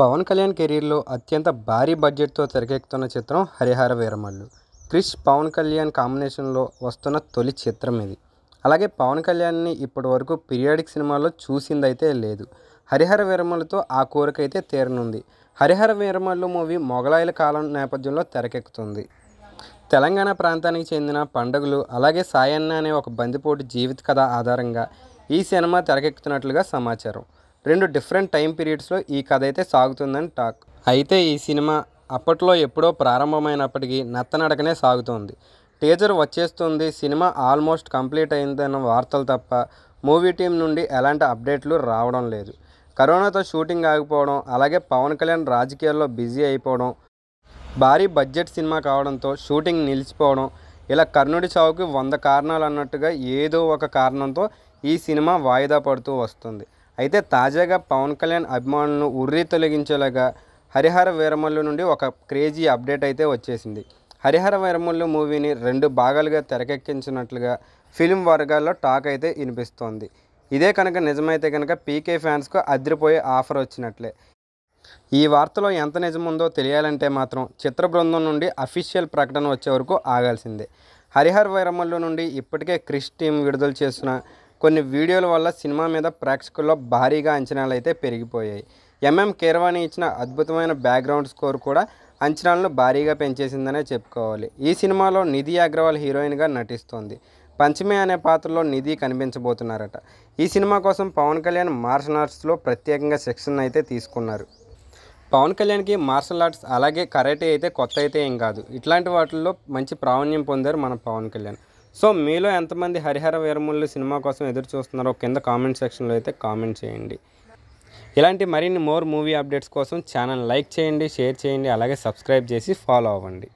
పవన్ కళ్యాణ్ కెరీర్లో అత్యంత భారీ బడ్జెట్తో తెరకెక్కుతున్న చిత్రం హరిహర వీరమల్లు క్రిష్ పవన్ కళ్యాణ్ కాంబినేషన్లో వస్తున్న తొలి చిత్రం ఇది అలాగే పవన్ కళ్యాణ్ని ఇప్పటి వరకు పీరియాడిక్ సినిమాల్లో చూసిందైతే లేదు హరిహర వీరమల్లుతో ఆ కోరిక అయితే తీరనుంది హరిహర వీరమల్లు మూవీ మొఘలాయుల కాలం నేపథ్యంలో తెరకెక్కుతుంది తెలంగాణ ప్రాంతానికి చెందిన పండుగలు అలాగే సాయన్న అనే ఒక బందిపోటు జీవిత కథ ఆధారంగా ఈ సినిమా తెరకెక్కుతున్నట్లుగా సమాచారం రెండు డిఫరెంట్ టైం పీరియడ్స్లో ఈ కథ అయితే సాగుతుందని టాక్ అయితే ఈ సినిమా అప్పట్లో ఎప్పుడో ప్రారంభమైనప్పటికీ నత్తనడకనే సాగుతోంది టీజర్ వచ్చేస్తుంది సినిమా ఆల్మోస్ట్ కంప్లీట్ అయిందన్న వార్తలు తప్ప మూవీ టీం నుండి ఎలాంటి అప్డేట్లు రావడం లేదు కరోనాతో షూటింగ్ ఆగిపోవడం అలాగే పవన్ కళ్యాణ్ రాజకీయాల్లో బిజీ అయిపోవడం భారీ బడ్జెట్ సినిమా కావడంతో షూటింగ్ నిలిచిపోవడం ఇలా కర్ణుడి చావుకి వంద కారణాలు అన్నట్టుగా ఏదో ఒక కారణంతో ఈ సినిమా వాయిదా పడుతూ వస్తుంది అయితే తాజాగా పవన్ కళ్యాణ్ అభిమానులను ఉర్రి తొలగించేలాగా హరిహర వీరమల్లు నుండి ఒక క్రేజీ అప్డేట్ అయితే వచ్చేసింది హరిహర వీరమల్లు మూవీని రెండు భాగాలుగా తెరకెక్కించినట్లుగా ఫిలిం వర్గాల్లో టాక్ అయితే వినిపిస్తోంది ఇదే కనుక నిజమైతే కనుక పీకే ఫ్యాన్స్కు అదిరిపోయే ఆఫర్ వచ్చినట్లే ఈ వార్తలో ఎంత నిజముందో తెలియాలంటే మాత్రం చిత్ర బృందం నుండి అఫీషియల్ ప్రకటన వచ్చే వరకు ఆగాల్సిందే హరిహర్ వైరమల్లు నుండి ఇప్పటికే క్రిష్ టీం విడుదల చేసిన కొన్ని వీడియోల వల్ల సినిమా మీద ప్రేక్షకుల్లో భారీగా అంచనాలు అయితే పెరిగిపోయాయి ఎంఎం కీరవాణి ఇచ్చిన అద్భుతమైన బ్యాక్గ్రౌండ్ స్కోర్ కూడా అంచనాలను భారీగా పెంచేసిందనే చెప్పుకోవాలి ఈ సినిమాలో నిధి అగ్రవాల్ హీరోయిన్గా నటిస్తోంది పంచమే అనే పాత్రలో నిధి కనిపించబోతున్నారట ఈ సినిమా కోసం పవన్ కళ్యాణ్ మార్షల్ ఆర్ట్స్లో ప్రత్యేకంగా సెక్షన్ అయితే తీసుకున్నారు పవన్ కళ్యాణ్కి మార్షల్ ఆర్ట్స్ అలాగే కరాటే అయితే కొత్త అయితే ఏం కాదు ఇట్లాంటి వాటిల్లో మంచి ప్రావీణ్యం పొందారు మన పవన్ కళ్యాణ్ సో మీలో ఎంతమంది హరిహర వీరములు సినిమా కోసం ఎదురు చూస్తున్నారో కింద కామెంట్ సెక్షన్లో అయితే కామెంట్ చేయండి ఇలాంటి మరిన్ని మోర్ మూవీ అప్డేట్స్ కోసం ఛానల్ లైక్ చేయండి షేర్ చేయండి అలాగే సబ్స్క్రైబ్ చేసి ఫాలో అవ్వండి